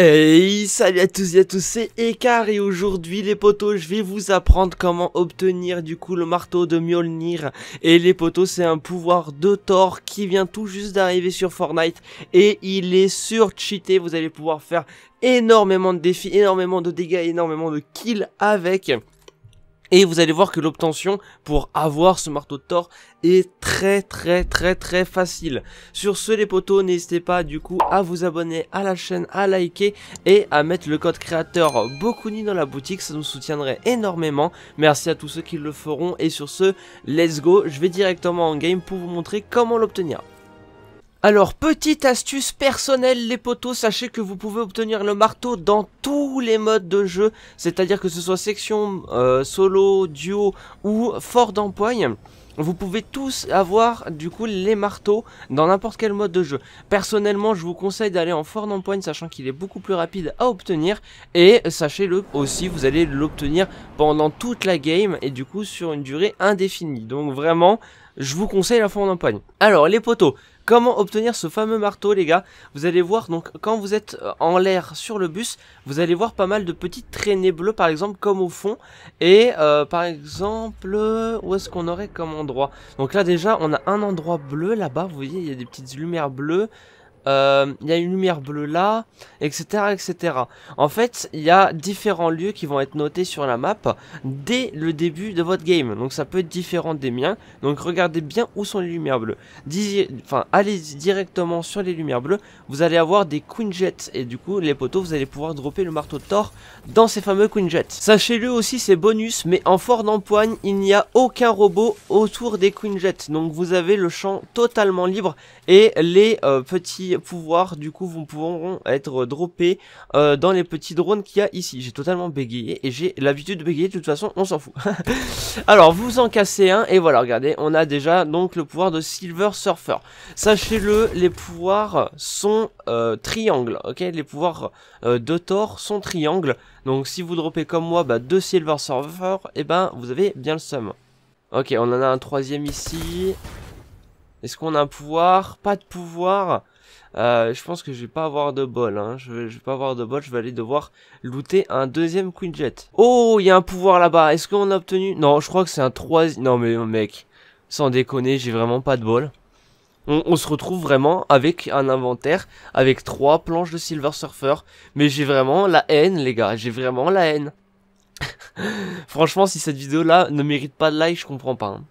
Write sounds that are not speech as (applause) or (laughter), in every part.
Hey, salut à tous et à tous, c'est Ekar et aujourd'hui les potos, je vais vous apprendre comment obtenir du coup le marteau de Mjolnir. Et les potos, c'est un pouvoir de Thor qui vient tout juste d'arriver sur Fortnite et il est surcheaté, vous allez pouvoir faire énormément de défis, énormément de dégâts, énormément de kills avec... Et vous allez voir que l'obtention pour avoir ce marteau de Thor est très très très très facile. Sur ce les potos, n'hésitez pas du coup à vous abonner à la chaîne, à liker et à mettre le code créateur Bokuni dans la boutique, ça nous soutiendrait énormément. Merci à tous ceux qui le feront et sur ce, let's go, je vais directement en game pour vous montrer comment l'obtenir. Alors, petite astuce personnelle, les potos, sachez que vous pouvez obtenir le marteau dans tous les modes de jeu, c'est-à-dire que ce soit section, euh, solo, duo ou fort d'empoigne. Vous pouvez tous avoir du coup les marteaux dans n'importe quel mode de jeu. Personnellement, je vous conseille d'aller en fort d'empoigne, sachant qu'il est beaucoup plus rapide à obtenir. Et sachez-le aussi, vous allez l'obtenir pendant toute la game et du coup sur une durée indéfinie. Donc vraiment, je vous conseille la fort d'empoigne. Alors, les potos, Comment obtenir ce fameux marteau les gars Vous allez voir donc quand vous êtes euh, en l'air sur le bus Vous allez voir pas mal de petites traînées bleues par exemple comme au fond Et euh, par exemple où est-ce qu'on aurait comme endroit Donc là déjà on a un endroit bleu là-bas Vous voyez il y a des petites lumières bleues euh, il y a une lumière bleue là, etc. etc. En fait, il y a différents lieux qui vont être notés sur la map dès le début de votre game. Donc ça peut être différent des miens. Donc regardez bien où sont les lumières bleues. enfin, allez directement sur les lumières bleues. Vous allez avoir des Queen Jets. Et du coup, les poteaux, vous allez pouvoir dropper le marteau de Thor dans ces fameux Queen Jets. Sachez-le aussi, c'est bonus, mais en fort d'empoigne, il n'y a aucun robot autour des Queen Jets. Donc vous avez le champ totalement libre et les euh, petits pouvoirs du coup vous pourront être droppés euh, dans les petits drones qu'il y a ici. J'ai totalement bégayé et j'ai l'habitude de bégayer de toute façon, on s'en fout. (laughs) Alors vous en cassez un et voilà, regardez, on a déjà donc le pouvoir de Silver Surfer. Sachez-le, les pouvoirs sont euh, triangles, ok Les pouvoirs euh, de Thor sont triangles. Donc si vous droppez comme moi bah, deux Silver Surfer, et eh ben vous avez bien le sum Ok, on en a un troisième ici. Est-ce qu'on a un pouvoir Pas de pouvoir. Euh, je pense que je vais pas avoir de bol. Hein. Je, vais, pas avoir de bol. Je vais aller devoir looter un deuxième Queen Jet. Oh, il y a un pouvoir là-bas. Est-ce qu'on a obtenu Non, je crois que c'est un troisième. Non, mais oh, mec, sans déconner, j'ai vraiment pas de bol. On, se retrouve vraiment avec un inventaire, avec trois planches de Silver Surfer. Mais j'ai vraiment la haine, les gars. J'ai vraiment la haine. (laughs) Franchement, si cette vidéo-là ne mérite pas de like, je comprends pas. Hein.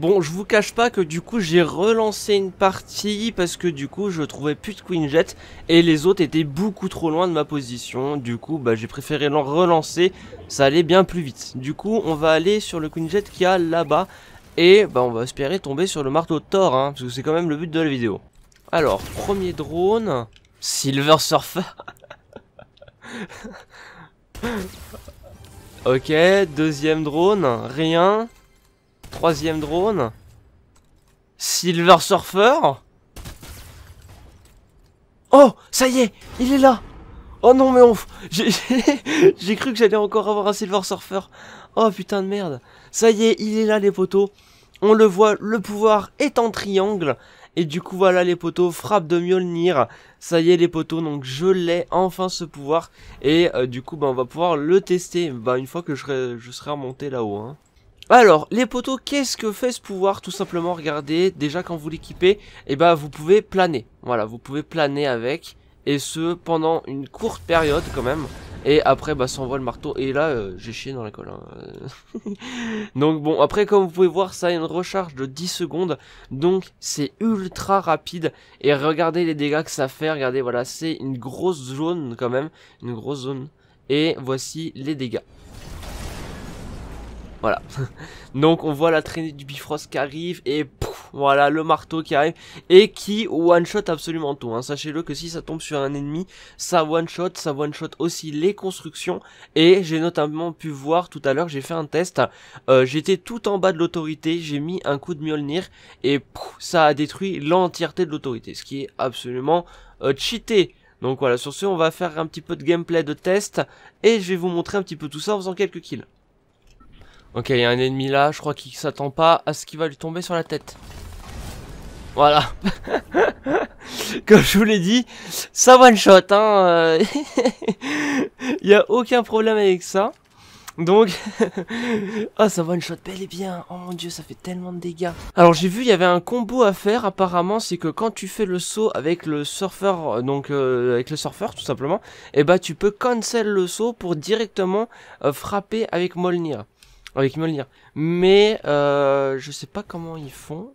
Bon, je vous cache pas que du coup j'ai relancé une partie parce que du coup je trouvais plus de Queen Jet et les autres étaient beaucoup trop loin de ma position. Du coup, bah, j'ai préféré l'en relancer, ça allait bien plus vite. Du coup, on va aller sur le Queen Jet qui a là-bas et bah, on va espérer tomber sur le marteau Thor, hein, parce que c'est quand même le but de la vidéo. Alors, premier drone, Silver Surfer. (laughs) ok, deuxième drone, rien troisième drone. Silver Surfer. Oh, ça y est, il est là. Oh non, mais on... (laughs) J'ai cru que j'allais encore avoir un Silver Surfer. Oh putain de merde. Ça y est, il est là les poteaux. On le voit, le pouvoir est en triangle. Et du coup, voilà les poteaux, frappe de Mjolnir. Ça y est les poteaux, donc je l'ai enfin ce pouvoir. Et euh, du coup, bah, on va pouvoir le tester bah, une fois que je serai, je serai remonté là-haut. Hein. Alors, les poteaux, qu'est-ce que fait ce pouvoir Tout simplement, regardez, déjà quand vous l'équipez, Et eh ben, vous pouvez planer. Voilà, vous pouvez planer avec, et ce, pendant une courte période quand même. Et après, bah, s'envoie le marteau. Et là, euh, j'ai chié dans la colle. Hein. (laughs) donc bon, après, comme vous pouvez voir, ça a une recharge de 10 secondes. Donc, c'est ultra rapide. Et regardez les dégâts que ça fait. Regardez, voilà, c'est une grosse zone quand même. Une grosse zone. Et voici les dégâts. Voilà. (laughs) Donc on voit la traînée du Bifrost qui arrive et voilà le marteau qui arrive et qui one shot absolument tout. Hein. Sachez-le que si ça tombe sur un ennemi, ça one shot, ça one shot aussi les constructions et j'ai notamment pu voir tout à l'heure, j'ai fait un test, euh, j'étais tout en bas de l'autorité, j'ai mis un coup de Mjolnir et ça a détruit l'entièreté de l'autorité, ce qui est absolument euh, cheaté. Donc voilà, sur ce, on va faire un petit peu de gameplay de test et je vais vous montrer un petit peu tout ça en faisant quelques kills. Ok, il y a un ennemi là, je crois qu'il s'attend pas à ce qui va lui tomber sur la tête. Voilà. (laughs) Comme je vous l'ai dit, ça one shot, hein. Euh. (laughs) Il n'y a aucun problème avec ça. Donc, (laughs) ah ça one shot bel et bien. Oh mon dieu, ça fait tellement de dégâts. Alors j'ai vu, il y avait un combo à faire. Apparemment, c'est que quand tu fais le saut avec le surfeur, euh, donc euh, avec le surfeur tout simplement, et eh ben, tu peux cancel le saut pour directement frapper avec Molnir le dire Mais euh, je sais pas comment ils font.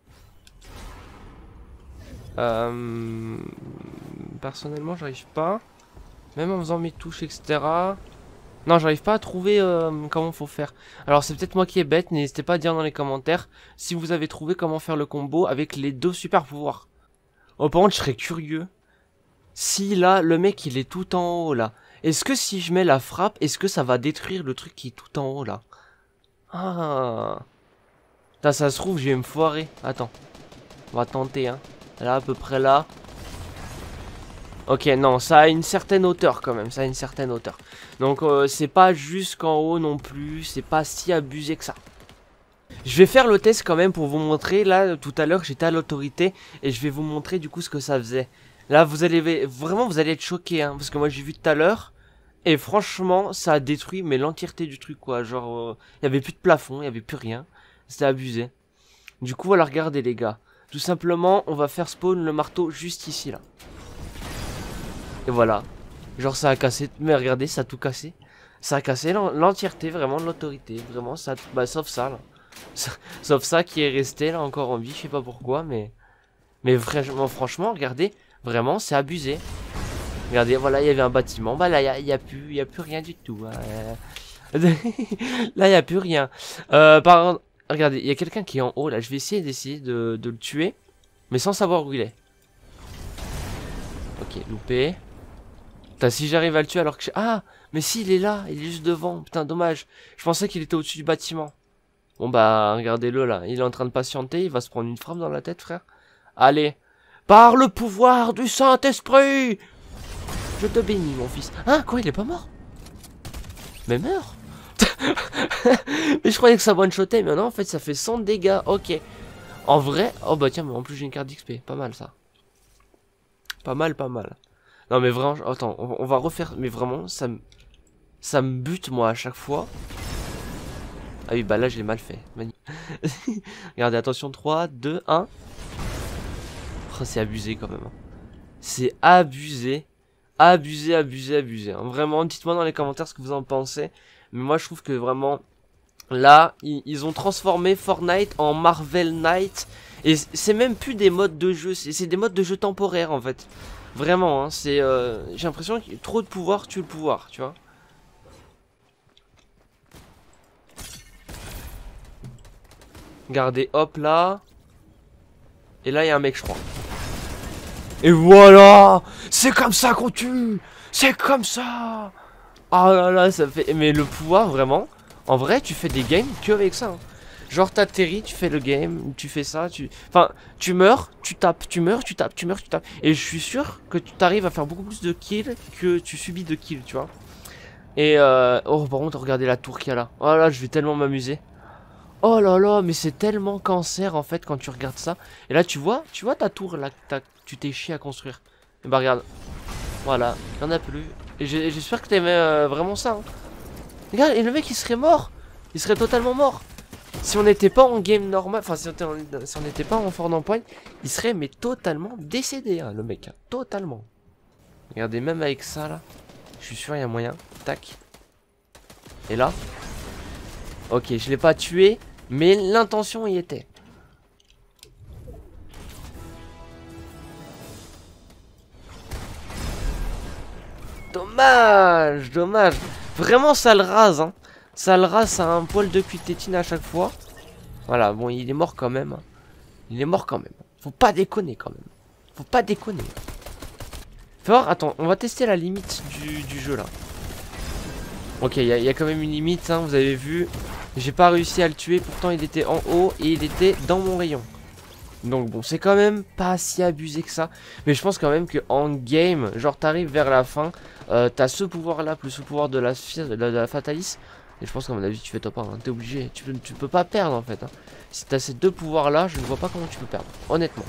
Euh, personnellement, j'arrive pas. Même en faisant mes touches, etc. Non, j'arrive pas à trouver euh, comment faut faire. Alors, c'est peut-être moi qui est bête. N'hésitez pas à dire dans les commentaires si vous avez trouvé comment faire le combo avec les deux super pouvoirs. Oh, par contre, je serais curieux. Si là, le mec, il est tout en haut, là. Est-ce que si je mets la frappe, est-ce que ça va détruire le truc qui est tout en haut, là ah ça se trouve, j'ai vais me foirer. Attends. On va tenter, hein. Là, à peu près là. Ok, non, ça a une certaine hauteur quand même. Ça a une certaine hauteur. Donc, euh, c'est pas jusqu'en haut non plus. C'est pas si abusé que ça. Je vais faire le test quand même pour vous montrer. Là, tout à l'heure, j'étais à l'autorité. Et je vais vous montrer du coup ce que ça faisait. Là, vous allez... Vraiment, vous allez être choqué hein. Parce que moi, j'ai vu tout à l'heure... Et franchement, ça a détruit mais l'entièreté du truc quoi. Genre, il euh, n'y avait plus de plafond, il y avait plus rien. C'était abusé. Du coup, voilà, regardez les gars. Tout simplement, on va faire spawn le marteau juste ici là. Et voilà. Genre ça a cassé, mais regardez, ça a tout cassé. Ça a cassé l'entièreté vraiment de l'autorité, vraiment ça, bah, sauf ça là. Sauf ça qui est resté là encore en vie, je sais pas pourquoi, mais mais vraiment franchement, regardez, vraiment c'est abusé. Regardez, voilà, il y avait un bâtiment. Bah là, il n'y a, plus, y a plus rien du tout. Hein. (laughs) là, il n'y a plus rien. Euh, par regardez, il y a quelqu'un qui est en haut. Là, je vais essayer d'essayer de, le tuer, mais sans savoir où il est. Ok, loupé. Putain, si j'arrive à le tuer alors que... Je... Ah, mais si, il est là, il est juste devant. Putain, dommage. Je pensais qu'il était au-dessus du bâtiment. Bon, bah, regardez-le, là. Il est en train de patienter, il va se prendre une frappe dans la tête, frère. Allez, par le pouvoir du Saint-Esprit je te bénis, mon fils. Hein Quoi Il est pas mort Mais meurs (laughs) Mais je croyais que ça one-shotait, mais non, en fait, ça fait 100 dégâts. Ok. En vrai... Oh bah tiens, mais en plus, j'ai une carte d'XP. Pas mal, ça. Pas mal, pas mal. Non, mais vraiment... Attends, on, va refaire... Mais vraiment, ça me... Ça me bute, moi, à chaque fois. Ah oui, bah là, je l'ai mal fait. (laughs) Regardez, attention, 3, 2, 1. c'est abusé, quand même. Hein. C'est abusé abusé, abusé, abusé. Hein. Vraiment, dites-moi dans les commentaires ce que vous en pensez. Mais moi, je trouve que vraiment, là, ils, ont transformé Fortnite en Marvel Knight. Et c'est même plus des modes de jeu, c'est des modes de jeu temporaires en fait. Vraiment, hein, c'est. Euh, j'ai l'impression que trop de pouvoir tue le pouvoir, tu vois. Regardez, hop là. Et là, il y a un mec, je crois. Et voilà C'est comme ça qu'on tue C'est comme ça Ah là là, ça fait... Mais le pouvoir, vraiment, en vrai, tu fais des games que avec ça. Hein. Genre, t'atterris, tu fais le game, tu fais ça, tu... Enfin, tu meurs, tu tapes, tu meurs, tu tapes, tu meurs, tu tapes. Et je suis sûr que tu t'arrives à faire beaucoup plus de kills que tu subis de kills, tu vois. Et... Euh... Oh, par contre, regardez la tour qu'il y a là. Oh là, je vais tellement m'amuser. Oh là là, mais c'est tellement cancer en fait quand tu regardes ça. Et là, tu vois, tu vois ta tour là que tu t'es chié à construire. Et eh bah ben, regarde. Voilà, il en a plus. Et j'espère que t'aimes euh, vraiment ça. Hein. Regarde, et le mec il serait mort. Il serait totalement mort. Si on n'était pas en game normal, enfin si on n'était pas en fort d'empoigne, il serait mais totalement décédé hein, le mec. Hein. totalement. Regardez, même avec ça là, je suis sûr il y a moyen. Tac. Et là. Ok, je l'ai pas tué. Mais l'intention y était. Dommage, dommage. Vraiment, ça le rase. Hein. Ça le rase, à un poil de pute tétine à chaque fois. Voilà, bon, il est mort quand même. Hein. Il est mort quand même. Faut pas déconner quand même. Faut pas déconner. fort attends, on va tester la limite du, jeu là. Ok, il y, y, a quand même une limite, hein, vous avez vu. J'ai pas réussi à le tuer, pourtant il était en haut et il était dans mon rayon. Donc bon, c'est quand même pas si abusé que ça. Mais je pense quand même que en game, genre t'arrives vers la fin, euh, t'as ce pouvoir là, plus ce pouvoir de la, de de la Fatalis. Et je pense qu'à mon avis, tu fais top 1, hein. t'es obligé. Tu, tu peux pas perdre en fait. Hein. Si t'as ces deux pouvoirs là, je ne vois pas comment tu peux perdre, honnêtement.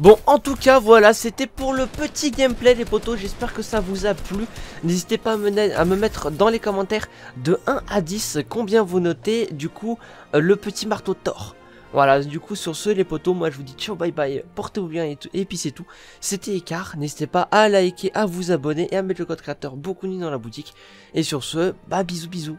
Bon, en tout cas, voilà, c'était pour le petit gameplay, les potos. J'espère que ça vous a plu. N'hésitez pas à me, mettre dans les commentaires de 1 à 10 combien vous notez, du coup, euh, le petit marteau de Thor. Voilà, du coup, sur ce, les potos, moi, je vous dis ciao, bye bye, portez-vous bien et, tout, et puis c'est tout. C'était Écart, n'hésitez pas à liker, à vous abonner et à mettre le code créateur beaucoup ni dans la boutique. Et sur ce, bah, bisous, bisous.